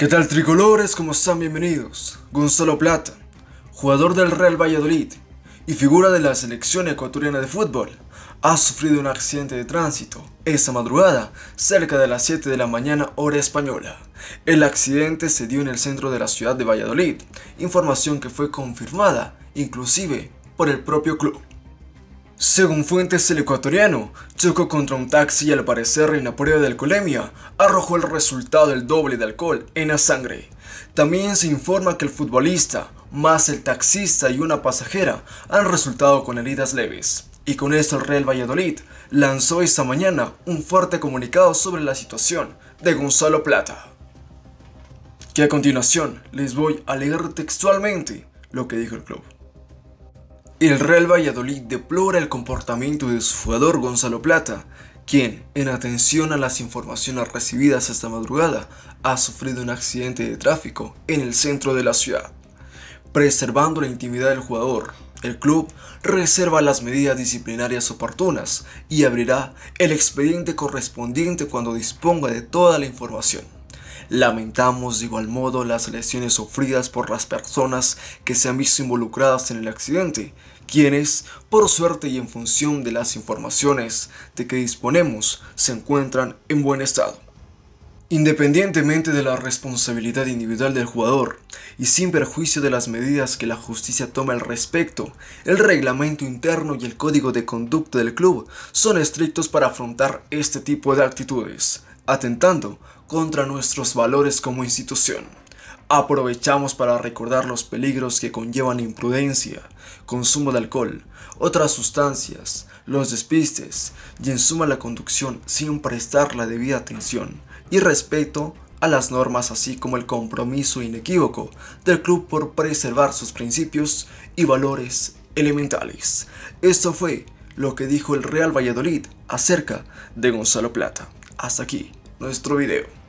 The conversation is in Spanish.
¿Qué tal tricolores? ¿Cómo están? Bienvenidos. Gonzalo Plata, jugador del Real Valladolid y figura de la selección ecuatoriana de fútbol, ha sufrido un accidente de tránsito esta madrugada, cerca de las 7 de la mañana hora española. El accidente se dio en el centro de la ciudad de Valladolid, información que fue confirmada inclusive por el propio club. Según fuentes, el ecuatoriano chocó contra un taxi y al parecer en la prueba de alcoholemia arrojó el resultado del doble de alcohol en la sangre. También se informa que el futbolista, más el taxista y una pasajera han resultado con heridas leves. Y con esto el Real Valladolid lanzó esta mañana un fuerte comunicado sobre la situación de Gonzalo Plata. Que a continuación les voy a leer textualmente lo que dijo el club. El Real Valladolid deplora el comportamiento de su jugador Gonzalo Plata, quien, en atención a las informaciones recibidas esta madrugada, ha sufrido un accidente de tráfico en el centro de la ciudad. Preservando la intimidad del jugador, el club reserva las medidas disciplinarias oportunas y abrirá el expediente correspondiente cuando disponga de toda la información. Lamentamos de igual modo las lesiones sufridas por las personas que se han visto involucradas en el accidente, quienes, por suerte y en función de las informaciones de que disponemos, se encuentran en buen estado. Independientemente de la responsabilidad individual del jugador y sin perjuicio de las medidas que la justicia toma al respecto, el reglamento interno y el código de conducta del club son estrictos para afrontar este tipo de actitudes atentando contra nuestros valores como institución. Aprovechamos para recordar los peligros que conllevan imprudencia, consumo de alcohol, otras sustancias, los despistes y en suma la conducción sin prestar la debida atención y respeto a las normas así como el compromiso inequívoco del club por preservar sus principios y valores elementales. Esto fue lo que dijo el Real Valladolid acerca de Gonzalo Plata. Hasta aquí nuestro video.